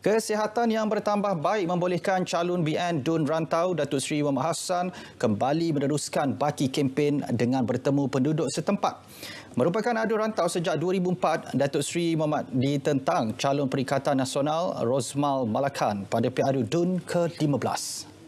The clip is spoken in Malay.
Kesihatan yang bertambah baik membolehkan calon BN Dun Rantau Datuk Seri Muhammad Hassan kembali meneruskan baki kempen dengan bertemu penduduk setempat. Merupakan adu rantau sejak 2004, Datuk Seri Muhammad ditentang calon Perikatan Nasional Rosmal Malakan pada PRU Dun ke-15.